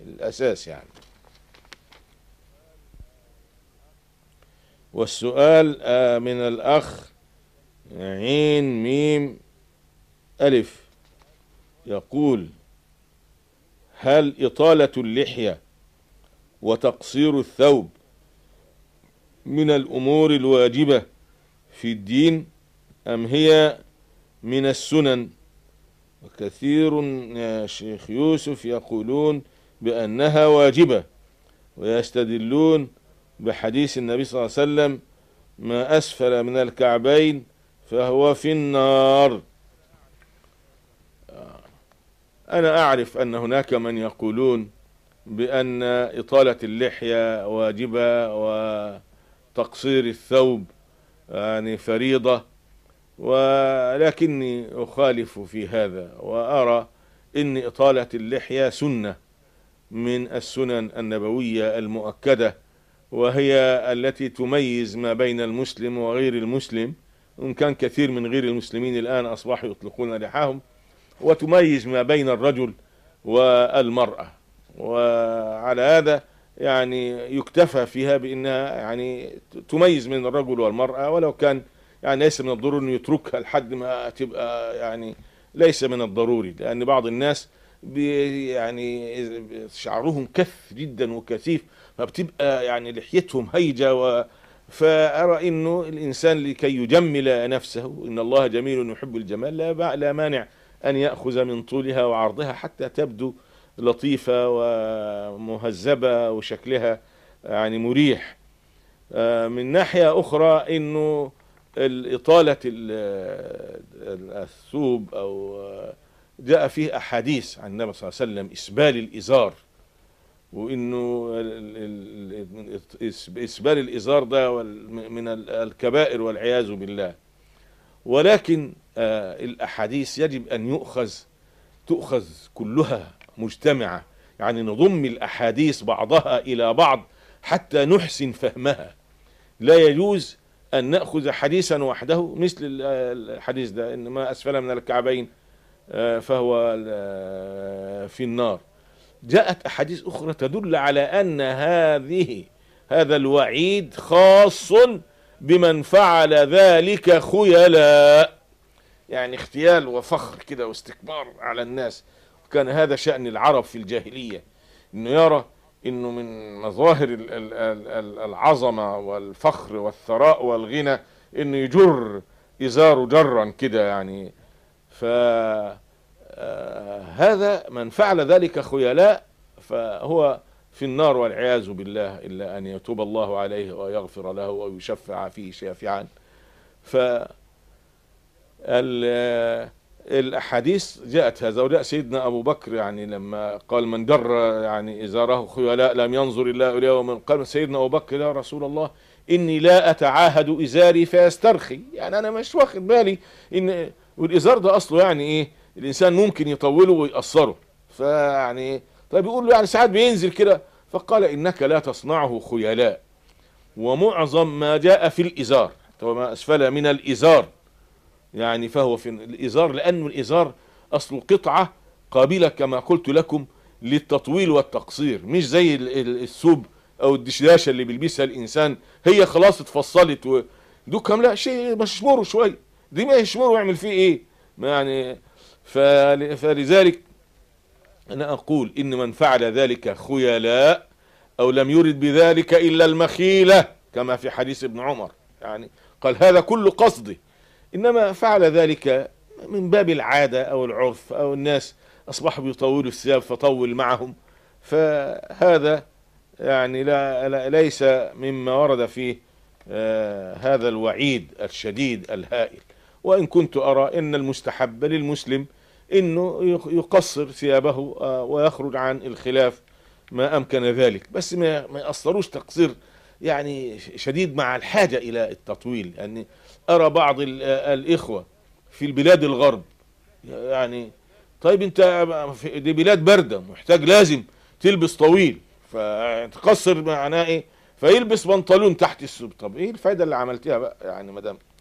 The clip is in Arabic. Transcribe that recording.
الأساس يعني والسؤال آه، من الأخ عين ميم ألف يقول هل إطالة اللحية وتقصير الثوب من الأمور الواجبة في الدين أم هي من السنن؟ وكثير يا شيخ يوسف يقولون بأنها واجبة ويستدلون بحديث النبي صلى الله عليه وسلم ما أسفل من الكعبين فهو في النار آه. أنا أعرف أن هناك من يقولون بأن إطالة اللحية واجبة وتقصير الثوب يعني فريضة ولكني أخالف في هذا وأرى إن إطالة اللحية سنة من السنن النبوية المؤكدة وهي التي تميز ما بين المسلم وغير المسلم إن كان كثير من غير المسلمين الآن أصبحوا يطلقون لحاهم وتميز ما بين الرجل والمرأة وعلى هذا يعني يكتفى فيها بأنها يعني تميز من الرجل والمرأة ولو كان يعني ليس من الضروري انه يتركها لحد ما تبقى يعني ليس من الضروري لان بعض الناس يعني شعرهم كث جدا وكثيف فبتبقى يعني لحيتهم هيجه و فارى انه الانسان لكي يجمل نفسه ان الله جميل يحب الجمال لا لا مانع ان ياخذ من طولها وعرضها حتى تبدو لطيفه ومهذبه وشكلها يعني مريح آه، من ناحيه اخرى انه الإطالة الثوب أو جاء فيه أحاديث عن النبي صلى الله عليه وسلم إسبال الإزار وإنه إسبال الإزار ده من الكبائر والعياذ بالله ولكن آه، الأحاديث يجب أن يؤخذ تؤخذ كلها مجتمعة يعني نضم الأحاديث بعضها إلى بعض حتى نحسن فهمها لا يجوز أن نأخذ حديثا وحده مثل الحديث ده إن ما أسفل من الكعبين آه، فهو آه، في النار جاءت أحاديث أخرى تدل على أن هذه هذا الوعيد خاص بمن فعل ذلك خيلاء يعني اختيال وفخر كده واستكبار على الناس وكان هذا شأن العرب في الجاهلية انه يرى انه من مظاهر العظمه والفخر والثراء والغنى انه يجر ازاره جرا كده يعني فهذا آه، من فعل ذلك خيلاء فهو في النار والعياذ بالله الا ان يتوب الله عليه ويغفر له ويشفع فيه شافعا ف الأحاديث جاءت هذا وجاء سيدنا أبو بكر يعني لما قال من در يعني إزاره خيلاء لم ينظر الله إليه ومن قال سيدنا أبو بكر يا رسول الله إني لا أتعاهد إزاري فيسترخي يعني أنا مش واخد بالي إن والإزار ده أصله يعني إيه الإنسان ممكن يطوله ويقصره فيعني طيب يقول له يعني ساعات بينزل كده فقال إنك لا تصنعه خيلاء ومعظم ما جاء في الإزار وما أسفل من الإزار يعني فهو في الإزار لأن الإزار أصل قطعة قابلة كما قلت لكم للتطويل والتقصير مش زي الثوب أو الدشداشة اللي بيلبسها الإنسان هي خلاص اتفصلت ودوكم لا شيء مشموره شوية دي ما يشمره ويعمل فيه إيه يعني فلذلك أنا أقول إن من فعل ذلك خيلاء أو لم يرد بذلك إلا المخيلة كما في حديث ابن عمر يعني قال هذا كل قصدي إنما فعل ذلك من باب العادة أو العرف أو الناس أصبحوا بيطولوا الثياب فطول معهم فهذا يعني لا, لا ليس مما ورد في آه هذا الوعيد الشديد الهائل وإن كنت أرى أن المستحب للمسلم أنه يقصر ثيابه آه ويخرج عن الخلاف ما أمكن ذلك بس ما, ما يقصروش تقصير يعني شديد مع الحاجة إلى التطويل يعني أرى بعض الإخوة في البلاد الغرب يعني طيب أنت دي بلاد باردة محتاج لازم تلبس طويل فتقصر معناه إيه فيلبس بنطلون تحت السوب طب إيه الفايدة اللي عملتها بقى يعني مدام